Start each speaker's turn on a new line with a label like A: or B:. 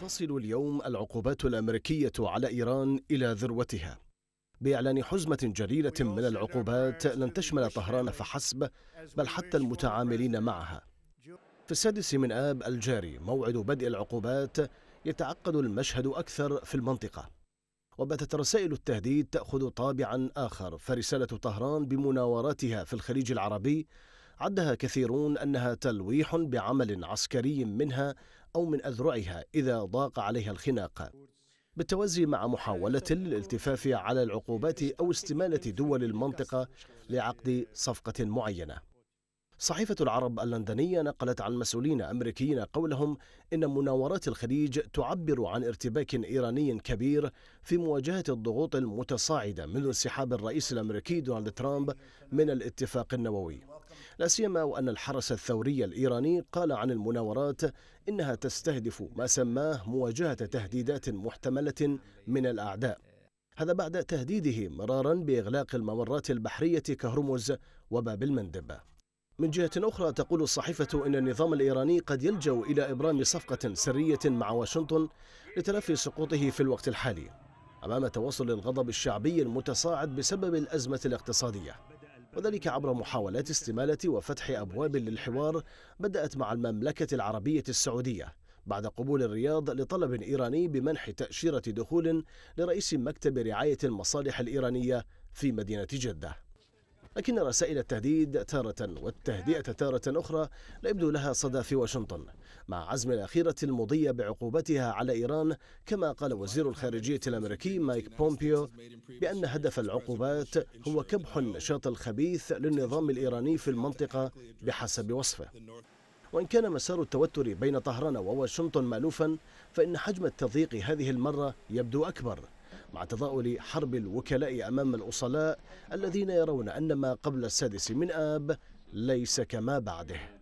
A: تصل اليوم العقوبات الامريكيه على ايران الى ذروتها باعلان حزمه جليله من العقوبات لن تشمل طهران فحسب بل حتى المتعاملين معها في السادس من اب الجاري موعد بدء العقوبات يتعقد المشهد اكثر في المنطقه وباتت رسائل التهديد تاخذ طابعا اخر فرساله طهران بمناوراتها في الخليج العربي عدها كثيرون انها تلويح بعمل عسكري منها أو من أذرعها إذا ضاق عليها الخناق بالتوازي مع محاولة للالتفاف على العقوبات أو استمالة دول المنطقة لعقد صفقة معينة صحيفة العرب اللندنية نقلت عن مسؤولين أمريكيين قولهم إن مناورات الخليج تعبر عن ارتباك إيراني كبير في مواجهة الضغوط المتصاعدة منذ انسحاب الرئيس الأمريكي دونالد ترامب من الاتفاق النووي لا سيما وأن الحرس الثوري الإيراني قال عن المناورات إنها تستهدف ما سماه مواجهة تهديدات محتملة من الأعداء هذا بعد تهديده مرارا بإغلاق الممرات البحرية كهرمز وباب المندب من جهة أخرى تقول الصحيفة إن النظام الإيراني قد يلجأ إلى إبرام صفقة سرية مع واشنطن لتلافي سقوطه في الوقت الحالي أمام توصل الغضب الشعبي المتصاعد بسبب الأزمة الاقتصادية وذلك عبر محاولات استمالة وفتح أبواب للحوار بدأت مع المملكة العربية السعودية بعد قبول الرياض لطلب إيراني بمنح تأشيرة دخول لرئيس مكتب رعاية المصالح الإيرانية في مدينة جدة لكن رسائل التهديد تارة والتهدئة تارة أخرى لا يبدو لها صدى في واشنطن مع عزم الأخيرة المضي بعقوبتها على إيران كما قال وزير الخارجية الأمريكي مايك بومبيو بأن هدف العقوبات هو كبح النشاط الخبيث للنظام الإيراني في المنطقة بحسب وصفه وإن كان مسار التوتر بين طهران وواشنطن مألوفا فإن حجم التضييق هذه المرة يبدو أكبر مع تضاؤل حرب الوكلاء أمام الأصلاء الذين يرون أن ما قبل السادس من آب ليس كما بعده